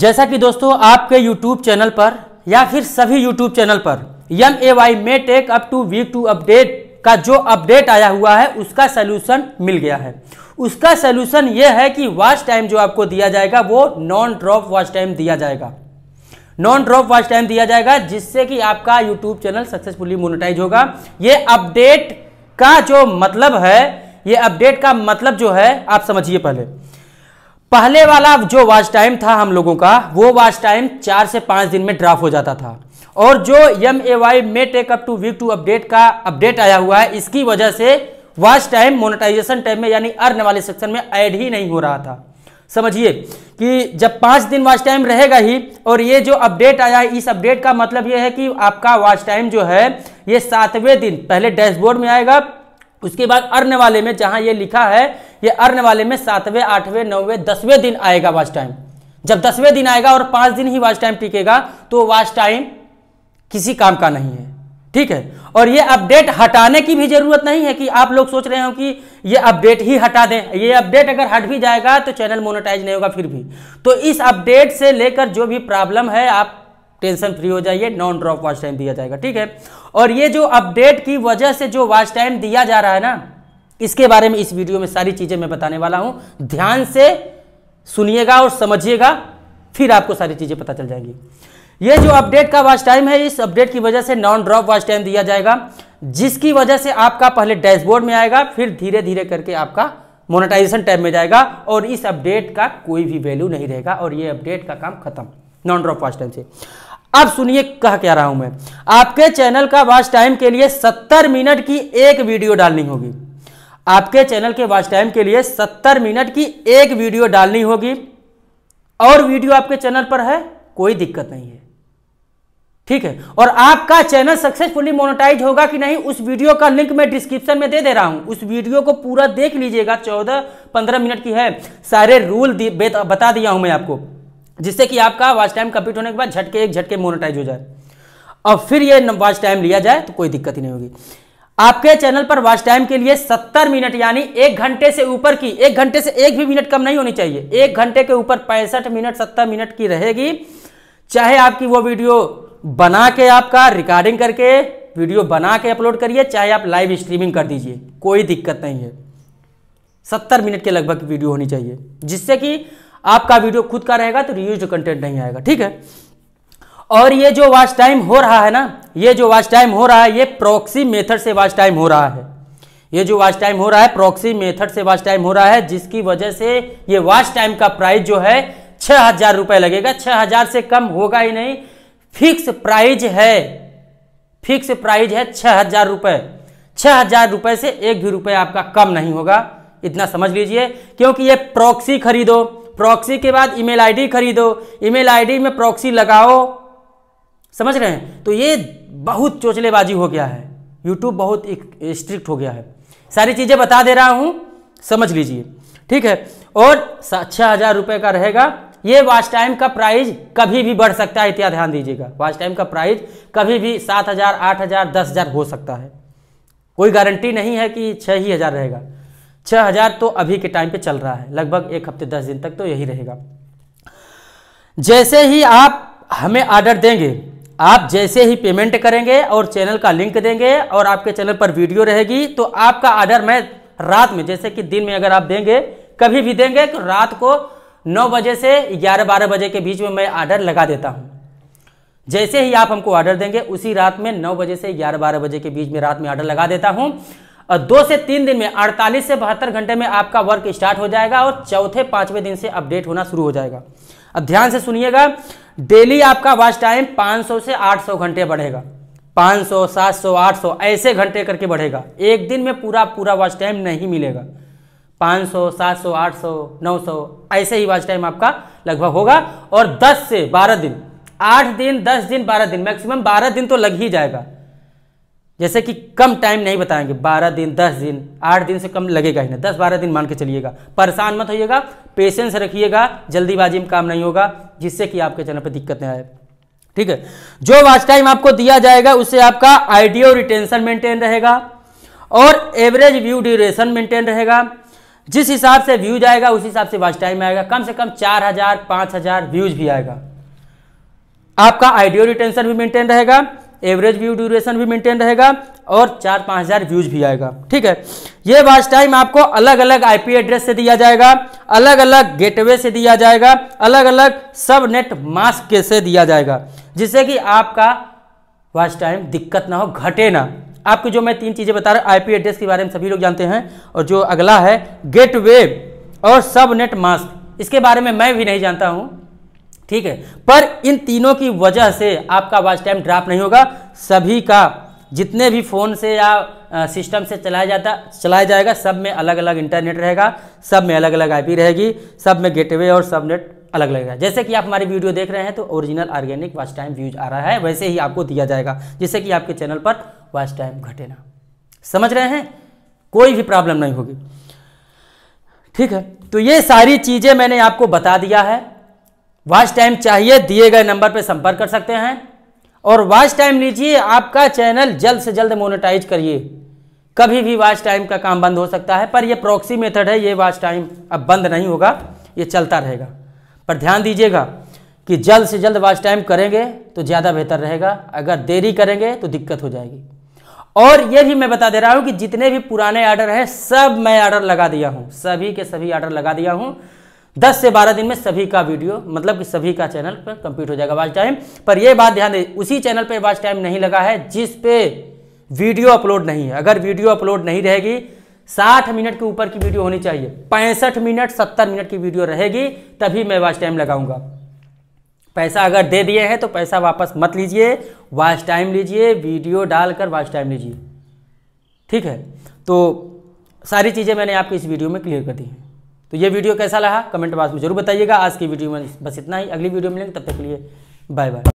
जैसा कि दोस्तों आपके YouTube चैनल पर या फिर सभी YouTube चैनल पर M A Y may take up to week to update का जो अपडेट आया हुआ है उसका सोल्यूशन मिल गया है उसका सोल्यूशन यह है कि वॉच टाइम जो आपको दिया जाएगा वो नॉन ड्रॉप वॉच टाइम दिया जाएगा नॉन ड्रॉप वॉच टाइम दिया जाएगा जिससे कि आपका यूट्यूब चैनल सक्सेसफुली मोनिटाइज होगा ये अपडेट का जो मतलब है ये अपडेट का मतलब जो है आप समझिए पहले पहले वाला जो वाच टाइम था हम लोगों का वो वाच टाइम चार से पांच दिन में ड्राफ हो जाता था और जो M A Y may take up to week to update का अपडेट आया हुआ है इसकी वजह से वाच टाइम मोनेटाइजेशन टाइम में यानी अर्न वाले सेक्शन में ऐड ही नहीं हो रहा था समझिए कि जब पांच दिन वाच टाइम रहेगा ही और ये जो अपडेट आया है इस अपडेट का मतलब ये है कि आपका वाच टाइम जो है ये सातवें दिन पहले डैशबोर्ड में आएगा उसके बाद अर्न वाले में जहां ये लिखा है ये अर्न वाले में सातवें आठवें नौवे दसवें दिन आएगा वाच टाइम जब दसवें दिन आएगा और पांच दिन ही वाच टाइम टिकेगा तो वाच टाइम किसी काम का नहीं है ठीक है और ये अपडेट हटाने की भी जरूरत नहीं है कि आप लोग सोच रहे हो कि ये अपडेट ही हटा दें ये अपडेट अगर हट भी जाएगा तो चैनल मोनेटाइज नहीं होगा फिर भी तो इस अपडेट से लेकर जो भी प्रॉब्लम है आप टेंशन फ्री हो जाइए नॉन ड्रॉप वॉच टाइम दिया जाएगा ठीक है और ये जो अपडेट की वजह से जो वॉच टाइम दिया जा रहा है ना इसके बारे में इस वीडियो में सारी चीज़ें मैं बताने वाला हूं ध्यान से सुनिएगा और समझिएगा फिर आपको सारी चीज़ें पता चल जाएंगी ये जो अपडेट का वॉच टाइम है इस अपडेट की वजह से नॉन ड्रॉप वॉच टाइम दिया जाएगा जिसकी वजह से आपका पहले डैशबोर्ड में आएगा फिर धीरे धीरे करके आपका मोनेटाइजेशन टाइम में जाएगा और इस अपडेट का कोई भी वैल्यू नहीं रहेगा और ये अपडेट का काम खत्म नॉन ड्रॉप वॉच टाइम से अब सुनिए कह क्या रहा हूं मैं आपके चैनल का वॉच टाइम के लिए सत्तर मिनट की एक वीडियो डालनी होगी आपके चैनल के वॉच टाइम के लिए 70 मिनट की एक वीडियो डालनी होगी और वीडियो आपके चैनल पर है कोई दिक्कत नहीं है ठीक है और आपका चैनल सक्सेसफुली मोनेटाइज होगा कि नहीं उस वीडियो का लिंक मैं डिस्क्रिप्शन में दे दे रहा हूं उस वीडियो को पूरा देख लीजिएगा चौदह पंद्रह मिनट की है सारे रूल बता दिया हूं मैं आपको जिससे कि आपका वॉच टाइम कंप्लीट होने के बाद झटके एक झटके मोनेटाइज हो जाए और फिर ये वॉच टाइम लिया जाए तो कोई दिक्कत ही नहीं होगी आपके चैनल पर वॉच टाइम के लिए 70 मिनट यानी एक घंटे से ऊपर की एक घंटे से एक भी मिनट कम नहीं होनी चाहिए एक घंटे के ऊपर पैंसठ मिनट सत्तर मिनट की रहेगी चाहे आपकी वो वीडियो बना के आपका रिकॉर्डिंग करके वीडियो बना के अपलोड करिए चाहे आप लाइव स्ट्रीमिंग कर दीजिए कोई दिक्कत नहीं है सत्तर मिनट के लगभग वीडियो होनी चाहिए जिससे कि आपका वीडियो खुद का रहेगा तो रियूज कंटेंट नहीं आएगा ठीक है और ये जो वाच टाइम हो रहा है ना ये जो वाच टाइम हो रहा है ये प्रॉक्सी मेथड से वाच टाइम हो रहा है ये जो वाच टाइम हो रहा है प्रॉक्सी मेथड से वाच टाइम हो रहा है जिसकी वजह से ये वाच टाइम का प्राइस जो है छह हजार रुपए लगेगा छह हजार से कम होगा ही नहीं फिक्स प्राइज है फिक्स प्राइज है छह हजार रुपए छह हजार रुपए से एक भी रुपए आपका कम नहीं होगा इतना समझ लीजिए क्योंकि ये प्रॉक्सी खरीदो प्रॉक्सी के बाद ईमेल आईडी खरीदो ईमेल आईडी में प्रॉक्सी लगाओ समझ रहे हैं तो ये बहुत चोचलेबाजी हो गया है यूट्यूब बहुत स्ट्रिक्ट हो गया है सारी चीज़ें बता दे रहा हूँ समझ लीजिए ठीक है और छः हज़ार रुपये का रहेगा ये वाच टाइम का प्राइस कभी भी बढ़ सकता है इतना ध्यान दीजिएगा वाच टाइम का प्राइस कभी भी सात हज़ार आठ हज़ार दस हज़ार हो सकता है कोई गारंटी नहीं है कि छः ही हज़ार रहेगा छः हज़ार तो अभी के टाइम पे चल रहा है लगभग एक हफ्ते दस दिन तक तो यही रहेगा जैसे ही आप हमें ऑर्डर देंगे आप जैसे ही पेमेंट करेंगे और चैनल का लिंक देंगे और आपके चैनल पर वीडियो रहेगी तो आपका आर्डर मैं रात में जैसे कि दिन में अगर आप देंगे कभी भी देंगे तो रात को नौ बजे से ग्यारह बारह बजे के बीच में मैं आर्डर लगा देता हूँ जैसे ही आप हमको ऑर्डर देंगे उसी रात में नौ बजे से ग्यारह बारह बजे के बीच में रात में ऑर्डर लगा देता हूँ और दो से तीन दिन में अड़तालीस से बहत्तर घंटे में आपका वर्क स्टार्ट हो जाएगा और चौथे पांचवें दिन से अपडेट होना शुरू हो जाएगा अब ध्यान से सुनिएगा डेली आपका वॉच टाइम 500 से 800 घंटे बढ़ेगा 500, 700, 800 ऐसे घंटे करके बढ़ेगा एक दिन में पूरा पूरा वॉच टाइम नहीं मिलेगा 500, 700, 800, 900 ऐसे ही वॉच टाइम आपका लगभग होगा और 10 से 12 दिन 8 दिन 10 दिन 12 दिन मैक्सिमम 12 दिन तो लग ही जाएगा जैसे कि कम टाइम नहीं बताएंगे बारह दिन दस दिन आठ दिन से कम लगेगा ही नहीं दस बारह दिन मान के चलिएगा परेशान मत होइएगा पेशेंस रखिएगा जल्दीबाजी में काम नहीं होगा जिससे कि आपके चैनल पर नहीं आए ठीक है जो वाच टाइम आपको दिया जाएगा उससे आपका आइडियो रिटेंशन मेंटेन रहेगा और एवरेज व्यू ड्यूरेशन मेंटेन रहेगा जिस हिसाब से व्यूज आएगा उस हिसाब से वाच टाइम आएगा कम से कम चार हजार पांच हजार व्यूज भी आएगा आपका आइडियो रिटेंशन भी मेंटेन रहेगा एवरेज व्यू ड्यूरेशन भी मेंटेन रहेगा और चार पाँच हज़ार व्यूज भी आएगा ठीक है ये वाच टाइम आपको अलग अलग आईपी एड्रेस से दिया जाएगा अलग अलग गेटवे से दिया जाएगा अलग अलग सब नेट मास्क से दिया जाएगा जिससे कि आपका वाच टाइम दिक्कत ना हो घटे ना आपको जो मैं तीन चीज़ें बता रहा हूँ आई एड्रेस के बारे में सभी लोग जानते हैं और जो अगला है गेट और सब नेट मास्क इसके बारे में मैं भी नहीं जानता हूँ ठीक है पर इन तीनों की वजह से आपका वॉच टाइम ड्राप नहीं होगा सभी का जितने भी फ़ोन से या सिस्टम से चलाया जाता चलाया जाएगा सब में अलग अलग इंटरनेट रहेगा सब में अलग अलग आईपी रहेगी सब में गेटवे और सबनेट अलग लगेगा जैसे कि आप हमारी वीडियो देख रहे हैं तो original organic watch time views आ रहा है वैसे ही आपको दिया जाएगा जिससे कि आपके चैनल पर वॉच टाइम घटे ना समझ रहे हैं कोई भी प्रॉब्लम नहीं होगी ठीक है तो ये सारी चीज़ें मैंने आपको बता दिया है वॉच टाइम चाहिए दिए गए नंबर पर संपर्क कर सकते हैं और वॉच टाइम लीजिए आपका चैनल जल्द से जल्द मोनेटाइज करिए कभी भी वॉच टाइम का काम बंद हो सकता है पर यह प्रॉक्सी मेथड है ये वॉच टाइम अब बंद नहीं होगा ये चलता रहेगा पर ध्यान दीजिएगा कि जल्द से जल्द वॉच टाइम करेंगे तो ज़्यादा बेहतर रहेगा अगर देरी करेंगे तो दिक्कत हो जाएगी और ये भी मैं बता दे रहा हूँ कि जितने भी पुराने आर्डर हैं सब मैं आर्डर लगा दिया हूँ सभी के सभी आर्डर लगा दिया हूँ दस से बारह दिन में सभी का वीडियो मतलब कि सभी का चैनल पर कंप्लीट हो जाएगा वाच टाइम पर यह बात ध्यान दें उसी चैनल पर वाच टाइम नहीं लगा है जिस पे वीडियो अपलोड नहीं है अगर वीडियो अपलोड नहीं रहेगी 60 मिनट के ऊपर की वीडियो होनी चाहिए पैंसठ मिनट 70 मिनट की वीडियो रहेगी तभी मैं वाच टाइम लगाऊंगा पैसा अगर दे दिए हैं तो पैसा वापस मत लीजिए वाच टाइम लीजिए वीडियो डालकर वाच टाइम लीजिए ठीक है तो सारी चीज़ें मैंने आपको इस वीडियो में क्लियर कर दी हैं तो ये वीडियो कैसा रहा कमेंट बॉक्स में जरूर बताइएगा आज की वीडियो में बस इतना ही अगली वीडियो मिलेंगे तब तक के लिए बाय बाय